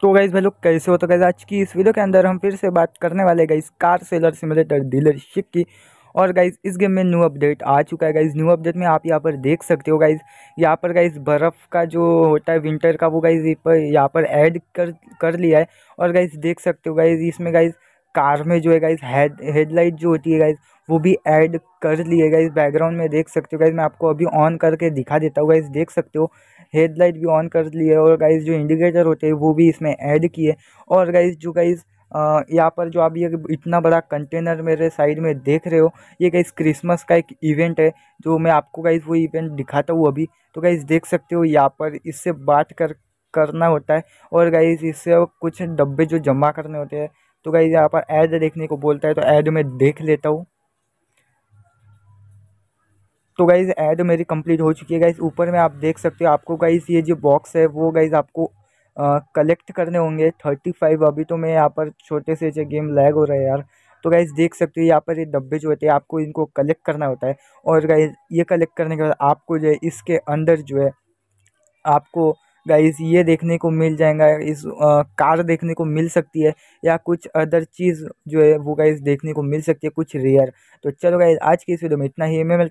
तो गाइज़ भाई लोग कैसे हो तो गाइज़ आज की इस वीडियो के अंदर हम फिर से बात करने वाले guys car seller simulator dealership की और गाइज इस गेम में न्यू अपडेट आ चुका है गाइज न्यू अपडेट में आप यहाँ पर देख सकते हो गाइज यहाँ पर गाइज बर्फ़ का जो होता है विंटर का वो गाइज यहाँ पर ऐड कर कर लिया है और गाइज देख सकते हो गाइज इसमें गाइज कार में जो है गाइज हेड हेडलाइट जो होती है गाइज वो भी ऐड कर लिए गाइज बैकग्राउंड में देख सकते हो गाइज मैं आपको अभी ऑन करके दिखा देता हूँ गाइज देख सकते हो हेडलाइट भी ऑन कर लिए और गाइज जो इंडिकेटर होते हैं वो भी इसमें ऐड किए और गाइज जो गाइज यहाँ पर जो आप ये इतना बड़ा कंटेनर मेरे साइड में देख रहे हो ये गाइज क्रिसमस का एक इवेंट है जो मैं आपको गाइज वो इवेंट दिखाता हूँ अभी तो गाइज देख सकते हो यहाँ पर इससे बात कर करना होता है और गाइज इससे कुछ डब्बे जो जमा करने होते हैं तो गाइज यहाँ पर ऐड देखने को बोलता है तो ऐड में देख लेता हूँ तो गाइज़ ऐड मेरी कंप्लीट हो चुकी है गाइज़ ऊपर में आप देख सकते हो आपको गाइज़ ये जो बॉक्स है वो गाइज़ आपको कलेक्ट करने होंगे थर्टी फाइव अभी तो मैं यहाँ पर छोटे से जो गेम लैग हो रहा है यार तो गाइज देख सकते हो यहाँ पर ये डब्बे जो होते हैं आपको इनको कलेक्ट करना होता है और गाइज ये कलेक्ट करने के बाद आपको जो है इसके अंदर जो है आपको गाइज ये देखने को मिल जाएगा इस आ, कार देखने को मिल सकती है या कुछ अदर चीज़ जो है वो गाइज देखने को मिल सकती है कुछ रेयर तो चलो गाइज आज की इस वीडियो में इतना ही मैं